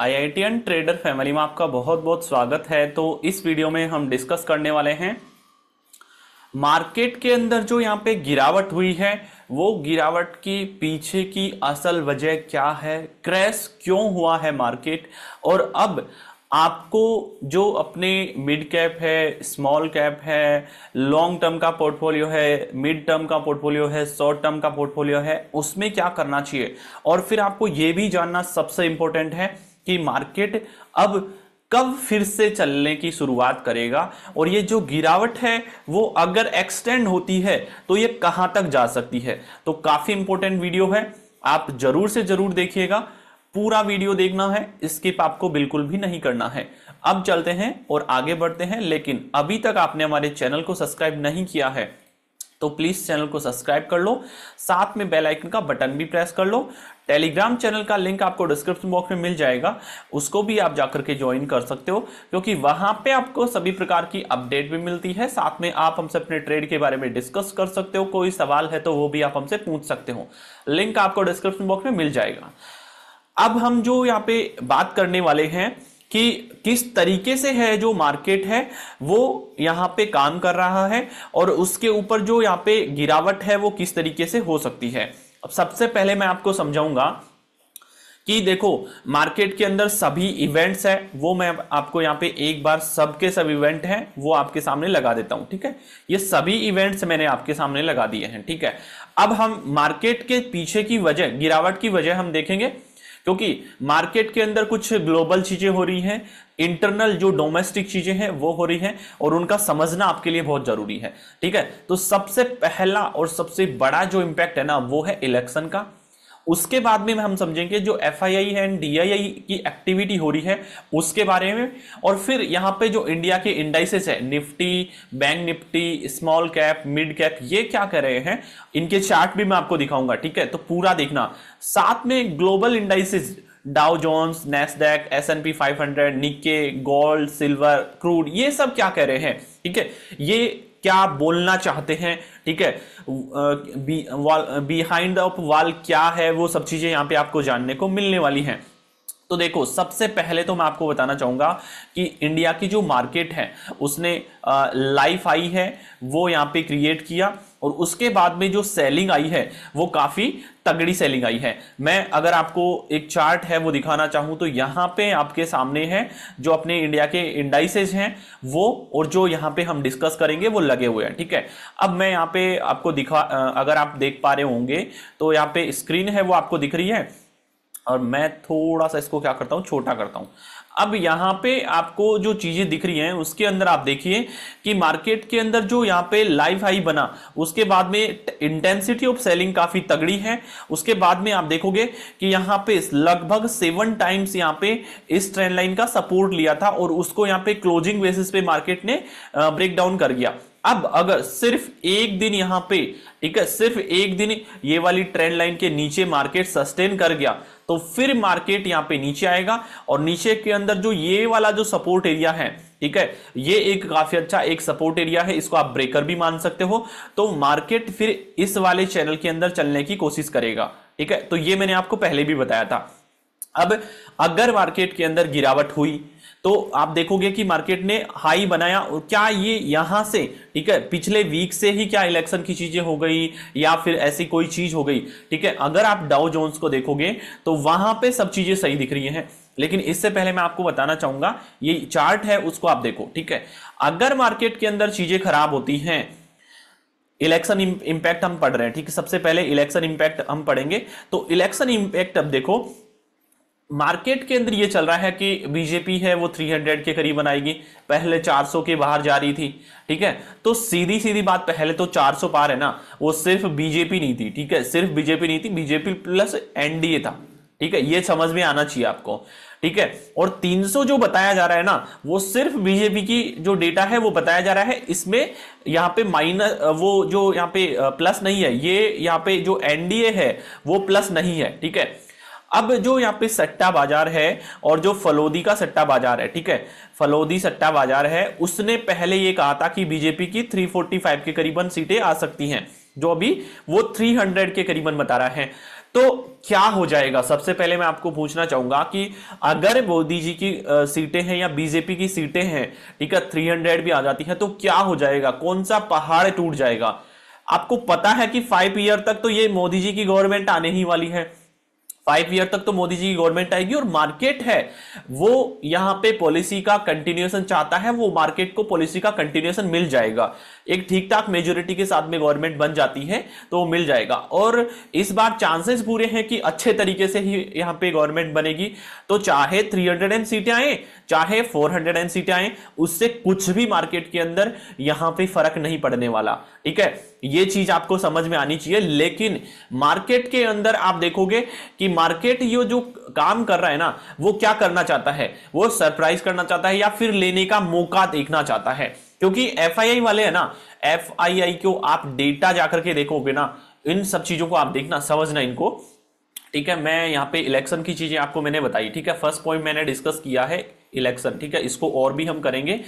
IITian trader family में आपका बहुत बहुत स्वागत है तो इस वीडियो में हम डिस्कस करने वाले हैं मार्केट के अंदर जो यहाँ पे गिरावट हुई है वो गिरावट के पीछे की असल वजह क्या है क्रैश क्यों हुआ है मार्केट और अब आपको जो अपने मिड कैप है स्मॉल कैप है लॉन्ग टर्म का पोर्टफोलियो है मिड टर्म का पोर्टफोलियो है शॉर्ट टर्म का पोर्टफोलियो है उसमें क्या करना चाहिए और फिर आपको ये भी जानना सबसे इम्पोर्टेंट है कि मार्केट अब कब फिर से चलने की शुरुआत करेगा और ये जो गिरावट है वो अगर एक्सटेंड होती है तो ये कहां तक जा सकती है तो काफ़ी इंपॉर्टेंट वीडियो है आप जरूर से जरूर देखिएगा पूरा वीडियो देखना है स्किप आपको बिल्कुल भी नहीं करना है अब चलते हैं और आगे बढ़ते हैं लेकिन अभी तक आपने हमारे चैनल को सब्सक्राइब नहीं किया है तो प्लीज चैनल को सब्सक्राइब कर लो साथ में बेल आइकन का बटन भी प्रेस कर लो टेलीग्राम चैनल का लिंक आपको डिस्क्रिप्शन बॉक्स में मिल जाएगा उसको भी आप जाकर के ज्वाइन कर सकते हो क्योंकि वहां पे आपको सभी प्रकार की अपडेट भी मिलती है साथ में आप हमसे अपने ट्रेड के बारे में डिस्कस कर सकते हो कोई सवाल है तो वो भी आप हमसे पूछ सकते हो लिंक आपको डिस्क्रिप्शन बॉक्स में मिल जाएगा अब हम जो यहाँ पे बात करने वाले हैं कि किस तरीके से है जो मार्केट है वो यहाँ पे काम कर रहा है और उसके ऊपर जो यहाँ पे गिरावट है वो किस तरीके से हो सकती है अब सबसे पहले मैं आपको समझाऊंगा कि देखो मार्केट के अंदर सभी इवेंट्स है वो मैं आपको यहाँ पे एक बार सबके सब इवेंट हैं वो आपके सामने लगा देता हूँ ठीक है ये सभी इवेंट्स मैंने आपके सामने लगा दिए हैं ठीक है अब हम मार्केट के पीछे की वजह गिरावट की वजह हम देखेंगे क्योंकि मार्केट के अंदर कुछ ग्लोबल चीजें हो रही हैं इंटरनल जो डोमेस्टिक चीजें हैं वो हो रही हैं और उनका समझना आपके लिए बहुत जरूरी है ठीक है तो सबसे पहला और सबसे बड़ा जो इंपैक्ट है ना वो है इलेक्शन का उसके बाद में हम समझेंगे जो F I I and D I I की एक्टिविटी हो रही है उसके बारे में और फिर यहाँ पे जो इंडिया के इंडाइसेस है Nifty Bank Nifty small cap mid cap ये क्या कर रहे हैं इनके चार्ट भी मैं आपको दिखाऊंगा ठीक है तो पूरा देखना साथ में global indices Dow Jones Nasdaq S and P five hundred Nikkei gold silver crude ये सब क्या कह रहे हैं ठीक है ये क्या बोलना चाहते हैं ठीक है बिहाइंड ऑफ वाल क्या है वो सब चीज़ें यहाँ पे आपको जानने को मिलने वाली हैं तो देखो सबसे पहले तो मैं आपको बताना चाहूंगा कि इंडिया की जो मार्केट है उसने लाइफ आई है वो यहाँ पे क्रिएट किया और उसके बाद में जो सेलिंग आई है वो काफ़ी तगड़ी सेलिंग आई है मैं अगर आपको एक चार्ट है वो दिखाना चाहूं तो यहां पे आपके सामने है जो अपने इंडिया के इंडाइसेज हैं वो और जो यहां पे हम डिस्कस करेंगे वो लगे हुए हैं ठीक है अब मैं यहां पे आपको दिखा अगर आप देख पा रहे होंगे तो यहां पे स्क्रीन है वो आपको दिख रही है और मैं थोड़ा सा इसको क्या करता हूँ छोटा करता हूँ अब यहां पे आपको जो चीज़ें दिख रही हैं उसके अंदर आप देखिए कि मार्केट के अंदर जो यहां पे लाइव हाई बना उसके बाद में इंटेंसिटी ऑफ सेलिंग काफ़ी तगड़ी है उसके बाद में आप देखोगे कि यहां पे लगभग सेवन टाइम्स यहां पे इस ट्रेंड लाइन का सपोर्ट लिया था और उसको यहां पे क्लोजिंग बेसिस पे मार्केट ने ब्रेक डाउन कर गया अब अगर सिर्फ एक दिन यहां पे ठीक है सिर्फ एक दिन ये वाली ट्रेंड लाइन के नीचे मार्केट सस्टेन कर गया तो फिर मार्केट यहां पे नीचे आएगा और नीचे के अंदर जो ये वाला जो सपोर्ट एरिया है ठीक है ये एक काफी अच्छा एक सपोर्ट एरिया है इसको आप ब्रेकर भी मान सकते हो तो मार्केट फिर इस वाले चैनल के अंदर चलने की कोशिश करेगा ठीक है तो ये मैंने आपको पहले भी बताया था अब अगर मार्केट के अंदर गिरावट हुई तो आप देखोगे कि मार्केट ने हाई बनाया और क्या ये यहां से ठीक है पिछले वीक से ही क्या इलेक्शन की चीजें हो गई या फिर ऐसी कोई चीज हो गई ठीक है अगर आप डाउ जोन्स को देखोगे तो वहां पे सब चीजें सही दिख रही हैं लेकिन इससे पहले मैं आपको बताना चाहूंगा ये चार्ट है उसको आप देखो ठीक है अगर मार्केट के अंदर चीजें खराब होती हैं इलेक्शन इंपैक्ट हम पढ़ रहे हैं ठीक है सबसे पहले इलेक्शन इंपैक्ट हम पढ़ेंगे तो इलेक्शन इंपैक्ट अब देखो मार्केट के अंदर ये चल रहा है कि बीजेपी है वो 300 के करीब बनाएगी पहले 400 के बाहर जा रही थी ठीक है तो सीधी सीधी बात पहले तो 400 पार है ना वो सिर्फ बीजेपी नहीं थी ठीक है सिर्फ बीजेपी नहीं थी बीजेपी प्लस एनडीए था ठीक है ये समझ में आना चाहिए आपको ठीक है और 300 जो बताया जा रहा है ना वो सिर्फ बीजेपी की जो डेटा है वो बताया जा रहा है इसमें यहाँ पे माइनस वो जो यहाँ पे प्लस नहीं है ये यहाँ पे जो एनडीए है वो प्लस नहीं है ठीक है अब जो यहाँ पे सट्टा बाजार है और जो फलोदी का सट्टा बाजार है ठीक है फलोदी सट्टा बाजार है उसने पहले ये कहा था कि बीजेपी की 345 के करीबन सीटें आ सकती हैं जो अभी वो 300 के करीबन बता रहा है तो क्या हो जाएगा सबसे पहले मैं आपको पूछना चाहूंगा कि अगर मोदी जी की सीटें हैं या बीजेपी की सीटें हैं ठीक है थ्री हंड्रेड भी आ जाती है तो क्या हो जाएगा कौन सा पहाड़ टूट जाएगा आपको पता है कि फाइव ईयर तक तो ये मोदी जी की गवर्नमेंट आने ही वाली है फाइव ईयर तक तो मोदी जी की गवर्नमेंट आएगी और मार्केट है वो यहाँ पे पॉलिसी का कंटिन्यूएशन चाहता है वो मार्केट को पॉलिसी का कंटिन्यूएशन मिल जाएगा एक ठीक ठाक मेजोरिटी के साथ में गवर्नमेंट बन जाती है तो वो मिल जाएगा और इस बार चांसेस पूरे हैं कि अच्छे तरीके से ही यहाँ पे गवर्नमेंट बनेगी तो चाहे थ्री हंड्रेड सीटें आए चाहे फोर हंड्रेड एंड सीटें आए उससे कुछ भी मार्केट के अंदर यहाँ पे फर्क नहीं पड़ने वाला ठीक है ये चीज आपको समझ में आनी चाहिए लेकिन मार्केट के अंदर आप देखोगे कि मार्केट ये जो काम कर रहा है ना वो क्या करना चाहता है वो सरप्राइज करना चाहता है या फिर लेने का मौका देखना चाहता है क्योंकि एफ वाले है ना एफ को आप डेटा जाकर के देखोगे ना इन सब चीजों को आप देखना समझना इनको ठीक है मैं यहाँ पे इलेक्शन की चीजें आपको मैंने बताई ठीक है फर्स्ट पॉइंट मैंने डिस्कस किया है इलेक्शन ठीक है इसको और भी हम करेंगे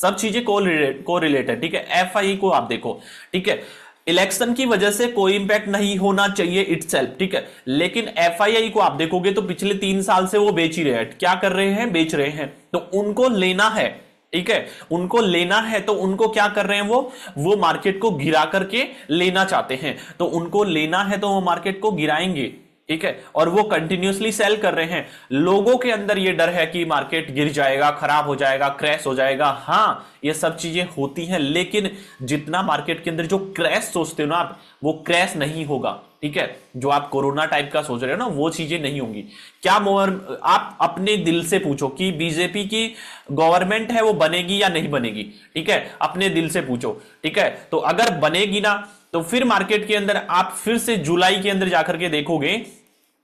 सब चीजें को रिलेट को रिलेटेड ठीक है एफ e को आप देखो ठीक है इलेक्शन की वजह से कोई इंपैक्ट नहीं होना चाहिए इट ठीक है लेकिन एफ e को आप देखोगे तो पिछले तीन साल से वो बेच ही रहे हैं क्या कर रहे हैं बेच रहे हैं तो उनको लेना है ठीक है उनको लेना है तो उनको क्या कर रहे हैं वो वो मार्केट को गिरा करके लेना चाहते हैं तो उनको लेना है तो वो मार्केट को गिराएंगे ठीक है और वो कंटिन्यूसली सेल कर रहे हैं लोगों के अंदर ये डर है कि मार्केट गिर जाएगा खराब हो जाएगा क्रैश हो जाएगा हाँ ये सब चीजें होती हैं लेकिन जितना मार्केट के अंदर जो क्रैश सोचते हो ना आप वो क्रैश नहीं होगा ठीक है जो आप कोरोना टाइप का सोच रहे हो ना वो चीजें नहीं होंगी क्या मोहर आप अपने दिल से पूछो कि बीजेपी की गवर्नमेंट है वो बनेगी या नहीं बनेगी ठीक है अपने दिल से पूछो ठीक है तो अगर बनेगी ना तो फिर मार्केट के अंदर आप फिर से जुलाई के अंदर जाकर के देखोगे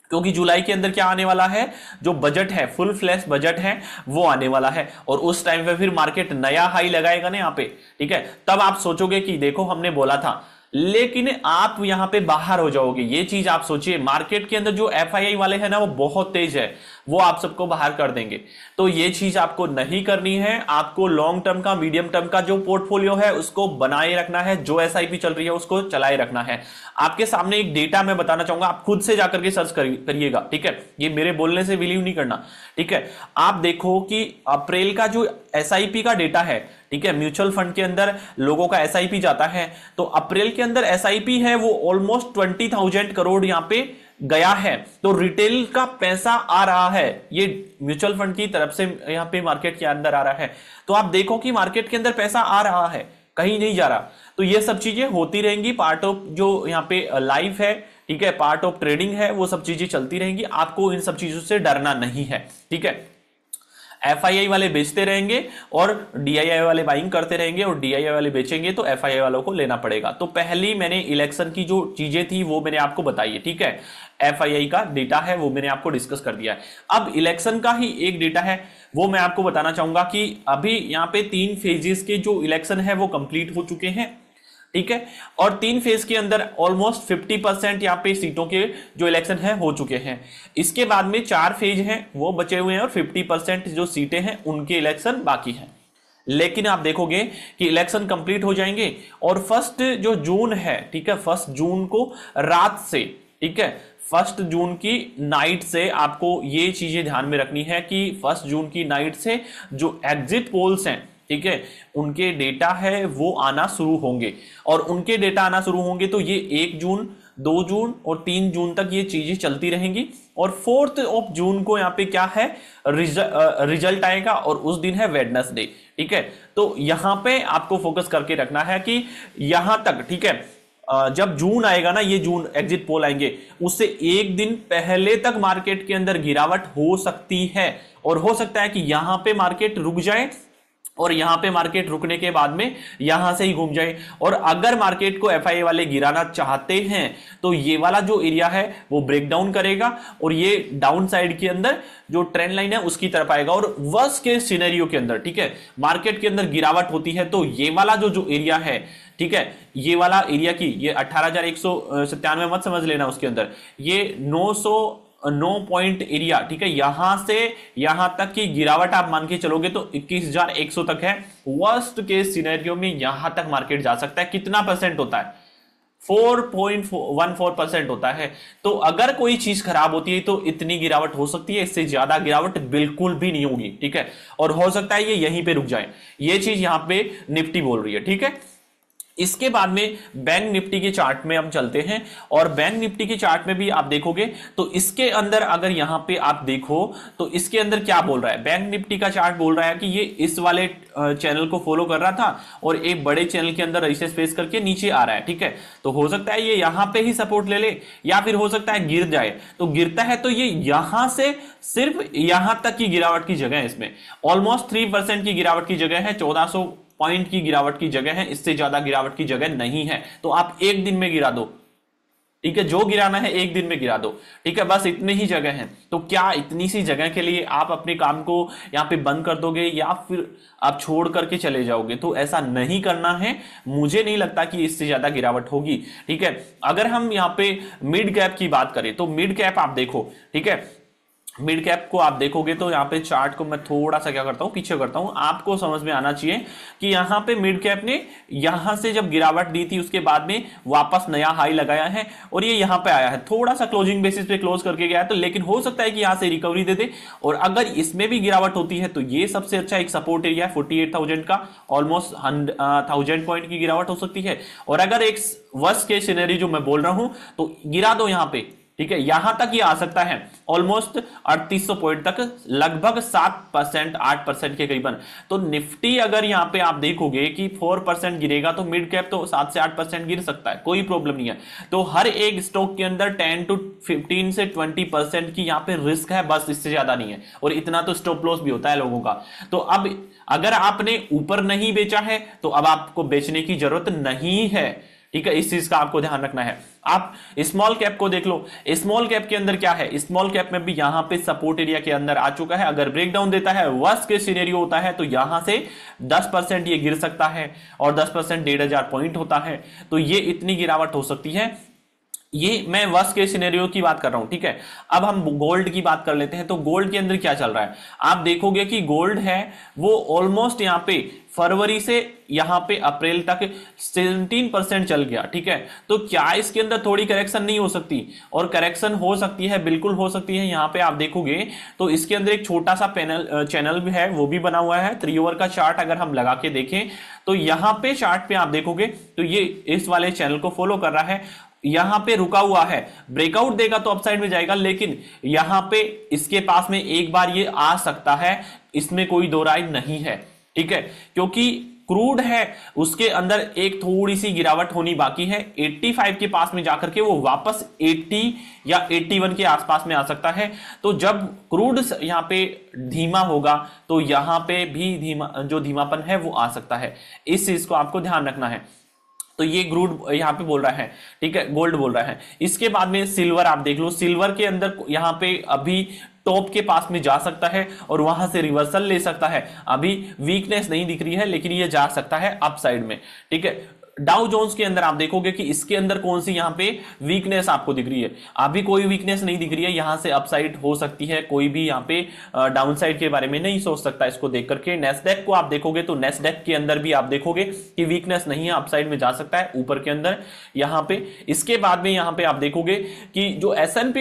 क्योंकि जुलाई के अंदर क्या आने वाला है जो बजट है फुल फ्लैश बजट है वो आने वाला है और उस टाइम पे फिर मार्केट नया हाई लगाएगा ना यहाँ पे ठीक है तब आप सोचोगे कि देखो हमने बोला था लेकिन आप यहां पे बाहर हो जाओगे ये चीज आप सोचिए मार्केट के अंदर जो एफ वाले हैं ना वो बहुत तेज है वो आप सबको बाहर कर देंगे तो ये चीज आपको नहीं करनी है आपको लॉन्ग टर्म का मीडियम टर्म का जो पोर्टफोलियो है उसको बनाए रखना है जो एस चल रही है उसको चलाए रखना है आपके सामने एक डेटा मैं बताना चाहूंगा आप खुद से जाकर के सर्च करिएगा ठीक है ये मेरे बोलने से बिलीव नहीं करना ठीक है आप देखो कि अप्रैल का जो एस का डेटा है ठीक है म्यूचुअल फंड के अंदर लोगों का एस जाता है तो अप्रैल के अंदर एस है वो ऑलमोस्ट ट्वेंटी थाउजेंड करोड़ यहाँ पे गया है तो रिटेल का पैसा आ रहा है ये म्यूचुअल फंड की तरफ से यहाँ पे मार्केट के अंदर आ रहा है तो आप देखो कि मार्केट के अंदर पैसा आ रहा है कहीं नहीं जा रहा तो ये सब चीजें होती रहेंगी पार्ट ऑफ जो यहाँ पे लाइफ है ठीक है पार्ट ऑफ ट्रेडिंग है वो सब चीजें चलती रहेंगी आपको इन सब चीजों से डरना नहीं है ठीक है आई वाले बेचते रहेंगे और डीआईआई वाले बाइंग करते रहेंगे और डीआईआई वाले बेचेंगे तो आई वालों को लेना पड़ेगा तो पहली मैंने इलेक्शन की जो चीजें थी वो मैंने आपको बताई है ठीक है आई का डेटा है वो मैंने आपको डिस्कस कर दिया है अब इलेक्शन का ही एक डेटा है वो मैं आपको बताना चाहूंगा कि अभी यहाँ पे तीन फेजेस के जो इलेक्शन है वो कंप्लीट हो चुके हैं ठीक है और तीन फेज के अंदर ऑलमोस्ट 50 परसेंट यहाँ पे सीटों के जो इलेक्शन है हो चुके हैं इसके बाद में चार फेज हैं वो बचे हुए हैं और 50 परसेंट जो सीटें हैं उनके इलेक्शन बाकी हैं लेकिन आप देखोगे कि इलेक्शन कंप्लीट हो जाएंगे और फर्स्ट जो जून है ठीक है फर्स्ट जून को रात से ठीक है फर्स्ट जून की नाइट से आपको ये चीजें ध्यान में रखनी है कि फर्स्ट जून की नाइट से जो एग्जिट पोल्स हैं ठीक है उनके डेटा है वो आना शुरू होंगे और उनके डेटा आना शुरू होंगे तो ये एक जून दो जून और तीन जून तक ये चीजें चलती रहेंगी और फोर्थ ऑफ जून को यहाँ पे क्या है रिजल्ट आएगा और उस दिन है वेडनेसडे ठीक है तो यहाँ पे आपको फोकस करके रखना है कि यहां तक ठीक है जब जून आएगा ना ये जून एग्जिट पोल आएंगे उससे एक दिन पहले तक मार्केट के अंदर गिरावट हो सकती है और हो सकता है कि यहां पे मार्केट रुक जाए और यहां पे मार्केट रुकने के बाद में यहां से ही घूम जाए और अगर मार्केट को एफ वाले गिराना चाहते हैं तो ये वाला जो एरिया है वो ब्रेक डाउन करेगा और ये डाउन साइड के अंदर जो ट्रेंड लाइन है उसकी तरफ आएगा और वर्स के सिनेरियो के अंदर ठीक है मार्केट के अंदर गिरावट होती है तो ये वाला जो जो एरिया है ठीक है ये वाला एरिया की ये अठारह मत समझ लेना उसके अंदर ये नौ नो पॉइंट एरिया ठीक है यहां से यहां तक की गिरावट आप मान के चलोगे तो 21,100 तक है वर्स्ट के सीनेरियो में यहां तक मार्केट जा सकता है कितना परसेंट होता है 4.14 परसेंट होता है तो अगर कोई चीज खराब होती है तो इतनी गिरावट हो सकती है इससे ज्यादा गिरावट बिल्कुल भी नहीं होगी ठीक है और हो सकता है ये यहीं पे रुक जाए ये चीज यहां पे निफ्टी बोल रही है ठीक है इसके बाद में बैंक निफ्टी के चार्ट में हम चलते हैं और बैंक निफ्टी के चार्ट में भी आप देखोगे तो इसके अंदर अगर यहां पे आप देखो तो इसके अंदर क्या बोल रहा है बैंक निफ्टी का चार्ट बोल रहा है कि ये इस वाले चैनल को फॉलो कर रहा था और एक बड़े चैनल के अंदर रिसेस फेस करके नीचे आ रहा है ठीक है तो हो सकता है ये यहां पर ही सपोर्ट ले ले या फिर हो सकता है गिर जाए तो गिरता है तो ये यहां से सिर्फ यहां तक की गिरावट की जगह है इसमें ऑलमोस्ट थ्री की गिरावट की जगह है चौदह पॉइंट की गिरावट की जगह है इससे ज्यादा गिरावट की जगह नहीं है तो आप एक दिन में गिरा दो ठीक है जो गिराना है एक दिन में गिरा दो ठीक है बस इतने ही जगह है तो क्या इतनी सी जगह के लिए आप अपने काम को यहाँ पे बंद कर दोगे या फिर आप छोड़ करके चले जाओगे तो ऐसा नहीं करना है मुझे नहीं लगता कि इससे ज़्यादा गिरावट होगी ठीक है अगर हम यहाँ पे मिड कैप की बात करें तो मिड कैप आप देखो ठीक है मिड कैप को आप देखोगे तो यहाँ पे चार्ट को मैं थोड़ा सा क्या करता हूँ पीछे करता हूँ आपको समझ में आना चाहिए कि यहाँ पे मिड कैप ने यहाँ से जब गिरावट दी थी उसके बाद में वापस नया हाई लगाया है और ये यहाँ पे आया है थोड़ा सा क्लोजिंग बेसिस पे क्लोज करके गया है तो लेकिन हो सकता है कि यहाँ से रिकवरी दे दे और अगर इसमें भी गिरावट होती है तो ये सबसे अच्छा एक सपोर्ट एरिया है फोर्टी का ऑलमोस्ट थाउजेंड पॉइंट की गिरावट हो सकती है और अगर एक वर्ष के सीनरी जो मैं बोल रहा हूँ तो गिरा दो यहाँ पे ठीक है यहां तक ये आ सकता है ऑलमोस्ट 3800 पॉइंट तक लगभग 7 परसेंट आठ परसेंट के करीबन तो निफ्टी अगर यहां पे आप देखोगे कि 4 परसेंट गिरेगा तो मिड कैप तो 7 से 8 परसेंट गिर सकता है कोई प्रॉब्लम नहीं है तो हर एक स्टॉक के अंदर 10 टू 15 से 20 परसेंट की यहां पे रिस्क है बस इससे ज्यादा नहीं है और इतना तो स्टॉप लॉस भी होता है लोगों का तो अब अगर आपने ऊपर नहीं बेचा है तो अब आपको बेचने की जरूरत नहीं है ठीक है इस चीज का आपको ध्यान रखना है आप स्मॉल कैप को देख लो स्मॉल कैप के अंदर क्या है स्मॉल कैप में भी यहां पे सपोर्ट एरिया के अंदर आ चुका है अगर ब्रेकडाउन देता है वर्ष के सीनेरियो होता है तो यहां से 10 परसेंट ये गिर सकता है और 10 परसेंट डेढ़ हजार पॉइंट होता है तो ये इतनी गिरावट हो सकती है ये मैं वर्ष के सिनेरियो की बात कर रहा हूं ठीक है अब हम गोल्ड की बात कर लेते हैं तो गोल्ड के अंदर क्या चल रहा है आप देखोगे कि गोल्ड है वो ऑलमोस्ट यहाँ पे फरवरी से यहाँ पे अप्रैल तक 17 परसेंट चल गया ठीक है तो क्या इसके अंदर थोड़ी करेक्शन नहीं हो सकती और करेक्शन हो सकती है बिल्कुल हो सकती है यहाँ पे आप देखोगे तो इसके अंदर एक छोटा सा पैनल चैनल भी है वो भी बना हुआ है थ्री ओवर का चार्ट अगर हम लगा के देखें तो यहाँ पे चार्ट पे आप देखोगे तो ये इस वाले चैनल को फॉलो कर रहा है यहां पे रुका हुआ है ब्रेकआउट देगा तो अपसाइड में जाएगा लेकिन यहां पे इसके पास में एक बार ये आ सकता है इसमें कोई दो राय नहीं है ठीक है क्योंकि क्रूड है उसके अंदर एक थोड़ी सी गिरावट होनी बाकी है 85 के पास में जाकर के वो वापस 80 या 81 के आसपास में आ सकता है तो जब क्रूड यहाँ पे धीमा होगा तो यहाँ पे भी धीमा जो धीमापन है वो आ सकता है इस चीज को आपको ध्यान रखना है तो ये ग्रूड यहाँ पे बोल रहा है ठीक है गोल्ड बोल रहा है इसके बाद में सिल्वर आप देख लो सिल्वर के अंदर यहाँ पे अभी टॉप के पास में जा सकता है और वहां से रिवर्सल ले सकता है अभी वीकनेस नहीं दिख रही है लेकिन ये जा सकता है अपसाइड में ठीक है डाउ जोन्स के अंदर आप देखोगे कि इसके अंदर कौन सी यहां पे वीकनेस आपको दिख रही है अभी कोई वीकनेस नहीं दिख रही है यहां से अपसाइड हो सकती है कोई भी यहां पे डाउन साइड के बारे में नहीं सोच सकता इसको देख करके नेस्डेक को आप देखोगे तो नेस्डेक के अंदर भी आप देखोगे कि वीकनेस नहीं है अपसाइड में जा सकता है ऊपर के अंदर यहां पे इसके बाद में यहां पे आप देखोगे कि जो एस एन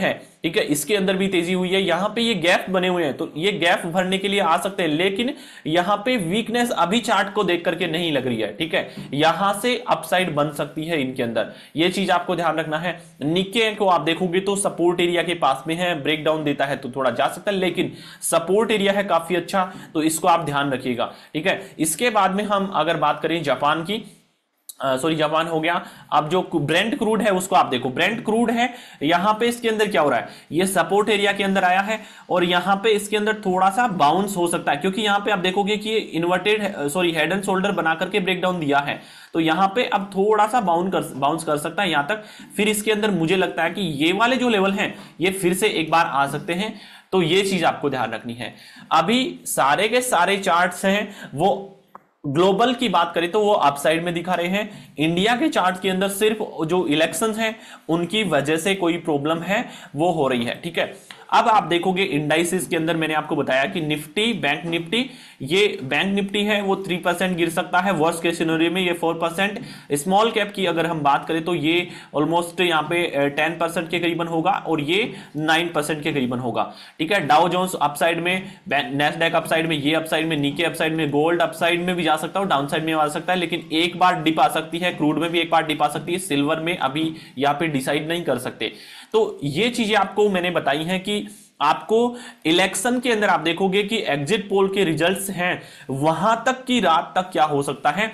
है ठीक है इसके अंदर भी तेजी हुई है यहां पे ये गैप बने हुए हैं तो ये गैप भरने के लिए आ सकते हैं लेकिन यहां पे वीकनेस अभी चार्ट को देख करके नहीं लग रही है ठीक है यहां से अपसाइड बन सकती है इनके अंदर ये चीज आपको ध्यान रखना है निके को आप देखोगे तो सपोर्ट एरिया के पास में है डाउन देता है तो थोड़ा जा सकता है लेकिन सपोर्ट एरिया है काफी अच्छा तो इसको आप ध्यान रखिएगा ठीक है इसके बाद में हम अगर बात करें जापान की सॉरी जापान हो गया अब जो ब्रेंट क्रूड है उसको आप देखो ब्रेंट क्रूड है यहां पे इसके अंदर क्या हो रहा है ये सपोर्ट एरिया के अंदर आया है और यहां पे इसके अंदर थोड़ा सा बाउंस हो सकता है क्योंकि यहां पे आप देखोगे कि inverted sorry head and shoulder बना करके ब्रेकडाउन दिया है तो यहां पे अब थोड़ा सा बाउंस कर बाउंस कर सकता है यहां तक फिर इसके अंदर मुझे लगता है कि ये वाले जो लेवल हैं ये फिर से एक बार आ सकते हैं तो ये चीज आपको ध्यान रखनी है अभी सारे के सारे चार्ट्स हैं वो ग्लोबल की बात करें तो वो अपसाइड में दिखा रहे हैं इंडिया के चार्ट के अंदर सिर्फ जो इलेक्शन हैं उनकी वजह से कोई प्रॉब्लम है वो हो रही है ठीक है अब आप देखोगे इंडाइसिस के अंदर मैंने आपको बताया कि निफ्टी बैंक निफ्टी ये बैंक निफ्टी है वो थ्री परसेंट गिर सकता है वर्ष के सिनोरी में ये फोर परसेंट स्मॉल कैप की अगर हम बात करें तो ये ऑलमोस्ट यहाँ पे टेन परसेंट के करीबन होगा और ये नाइन परसेंट के करीबन होगा ठीक है डाउ जोन्स अपसाइड में नेसडेक अपसाइड में ये अपसाइड में नीचे अपसाइड में गोल्ड अपसाइड में भी जा सकता है डाउन साइड में आ सकता है लेकिन एक बार डिप आ सकती है क्रूड में भी एक बार डिप आ सकती है सिल्वर में अभी यहाँ पे डिसाइड नहीं कर सकते तो ये चीजें आपको मैंने बताई हैं कि आपको इलेक्शन के अंदर आप देखोगे कि एग्जिट पोल के रिजल्ट्स हैं वहां तक की रात तक क्या हो सकता है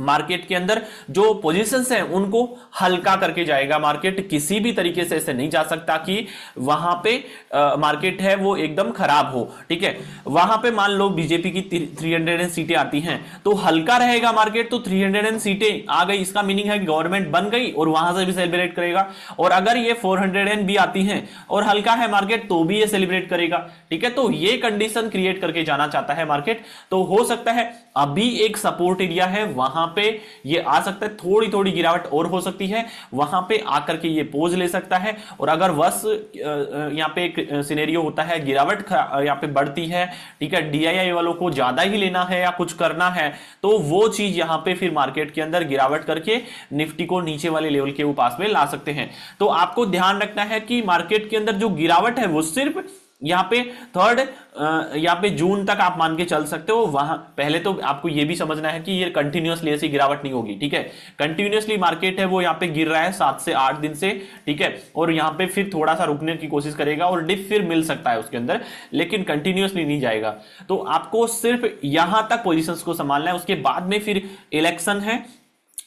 मार्केट के अंदर जो पोजीशंस हैं उनको हल्का करके जाएगा मार्केट किसी भी तरीके से ऐसे नहीं जा सकता कि वहां पे आ, मार्केट है वो एकदम खराब हो ठीक है वहां पे मान लो बीजेपी की थ्री हंड्रेड सीटें आती हैं तो हल्का रहेगा मार्केट तो थ्री हंड्रेड सीटें आ गई इसका मीनिंग है गवर्नमेंट बन गई और वहां से भी सेलिब्रेट करेगा और अगर ये फोर हंड्रेड भी आती है और हल्का है मार्केट तो भी ये सेलिब्रेट करेगा ठीक है तो ये कंडीशन क्रिएट करके जाना चाहता है मार्केट तो हो सकता है अभी एक सपोर्ट एरिया है वहां यहां पे ये आ सकता है थोड़ी थोड़ी गिरावट और हो सकती है वहां पे आकर के ये पोज ले सकता है और अगर वस यहाँ पे एक सिनेरियो होता है गिरावट यहाँ पे बढ़ती है ठीक है डीआईआई वालों को ज्यादा ही लेना है या कुछ करना है तो वो चीज यहाँ पे फिर मार्केट के अंदर गिरावट करके निफ्टी को नीचे वाले लेवल के पास में ला सकते हैं तो आपको ध्यान रखना है कि मार्केट के अंदर जो गिरावट है वो सिर्फ यहाँ पे थर्ड यहाँ पे जून तक आप मान के चल सकते हो वहां पहले तो आपको ये भी समझना है कि ये कंटिन्यूसली ऐसी गिरावट नहीं होगी ठीक है कंटिन्यूअसली मार्केट है वो यहाँ पे गिर रहा है सात से आठ दिन से ठीक है और यहाँ पे फिर थोड़ा सा रुकने की कोशिश करेगा और डिप फिर मिल सकता है उसके अंदर लेकिन कंटिन्यूअसली नहीं जाएगा तो आपको सिर्फ यहां तक पोजिशन को संभालना है उसके बाद में फिर इलेक्शन है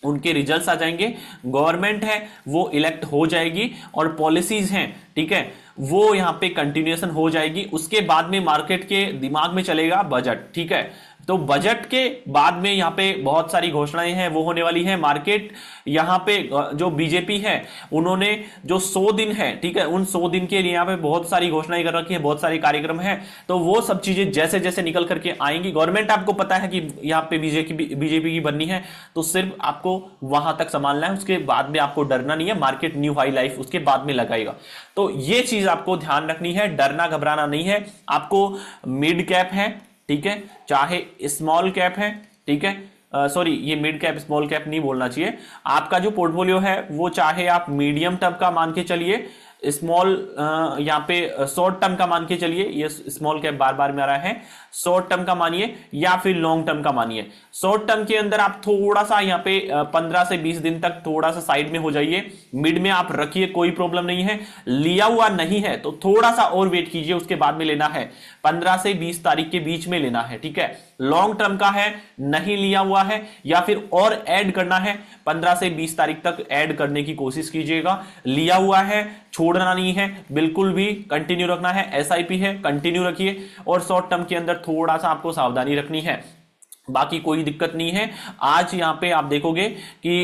उनके रिजल्ट आ जाएंगे गवर्नमेंट है वो इलेक्ट हो जाएगी और पॉलिसीज हैं ठीक है वो यहां पे कंटिन्यूएशन हो जाएगी उसके बाद में मार्केट के दिमाग में चलेगा बजट ठीक है तो बजट के बाद में यहाँ पे बहुत सारी घोषणाएं हैं वो होने वाली है मार्केट यहाँ पे जो बीजेपी है उन्होंने जो सौ दिन है ठीक है उन सौ दिन के लिए यहाँ पे बहुत सारी घोषणाएं कर रखी है बहुत सारे कार्यक्रम है तो वो सब चीजें जैसे जैसे निकल करके आएंगी गवर्नमेंट आपको पता है कि यहाँ पे बीजेपी बीजेपी की बननी है तो सिर्फ आपको वहां तक संभालना है उसके बाद में आपको डरना नहीं है मार्केट न्यू हाई लाइफ उसके बाद में लगाएगा तो ये चीज आपको ध्यान रखनी है डरना घबराना नहीं है आपको मिड कैप है ठीक है चाहे स्मॉल कैप है ठीक है सॉरी ये मिड कैप स्मॉल कैप नहीं बोलना चाहिए आपका जो पोर्टफोलियो है वो चाहे आप मीडियम टर्म का मान के चलिए स्मॉल यहाँ पे शॉर्ट टर्म का मान के चलिए ये स्मॉल कैप बार बार में आ रहा है शॉर्ट टर्म का मानिए या फिर लॉन्ग टर्म का मानिए शॉर्ट टर्म के अंदर आप थोड़ा सा यहाँ पे पंद्रह से बीस दिन तक थोड़ा सा साइड में हो जाइए मिड में आप रखिए कोई प्रॉब्लम नहीं है लिया हुआ नहीं है तो थोड़ा सा और वेट कीजिए उसके बाद में लेना है पंद्रह से बीस तारीख के बीच में लेना है ठीक है लॉन्ग टर्म का है नहीं लिया हुआ है या फिर और ऐड करना है 15 से 20 तारीख तक ऐड करने की कोशिश कीजिएगा लिया हुआ है छोड़ना नहीं है बिल्कुल भी कंटिन्यू रखना है एस है कंटिन्यू रखिए और शॉर्ट टर्म के अंदर थोड़ा सा आपको सावधानी रखनी है बाकी कोई दिक्कत नहीं है आज यहाँ पे आप देखोगे कि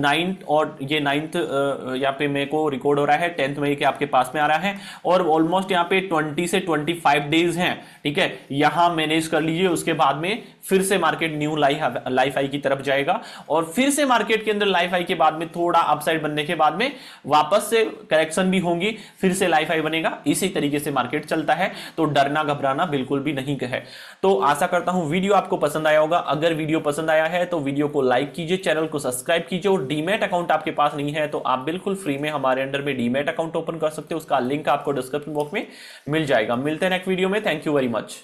नाइन्थ और ये नाइन्थ यहाँ पे मेरे को रिकॉर्ड हो रहा है टेंथ मई के आपके पास में आ रहा है और ऑलमोस्ट यहाँ पे ट्वेंटी से ट्वेंटी फाइव डेज हैं ठीक है यहाँ मैनेज कर लीजिए उसके बाद में फिर से मार्केट न्यू लाइफ आई की तरफ जाएगा और फिर से मार्केट के अंदर लाइफ आई के बाद में थोड़ा अपसाइड बनने के बाद में वापस से करेक्शन भी होंगी फिर से लाइफ आई बनेगा इसी तरीके से मार्केट चलता है तो डरना घबराना बिल्कुल भी नहीं है तो आशा करता हूं वीडियो आपको पसंद आया होगा अगर वीडियो पसंद आया है तो वीडियो को लाइक कीजिए चैनल को सब्सक्राइब कीजिए और डीमेट अकाउंट आपके पास नहीं है तो आप बिल्कुल फ्री में हमारे अंडर में डीमेट अकाउंट ओपन कर सकते हो उसका लिंक आपको डिस्क्रिप्शन बॉक्स में मिल जाएगा मिलते हैं नेक्स्ट वीडियो में थैंक यू वेरी मच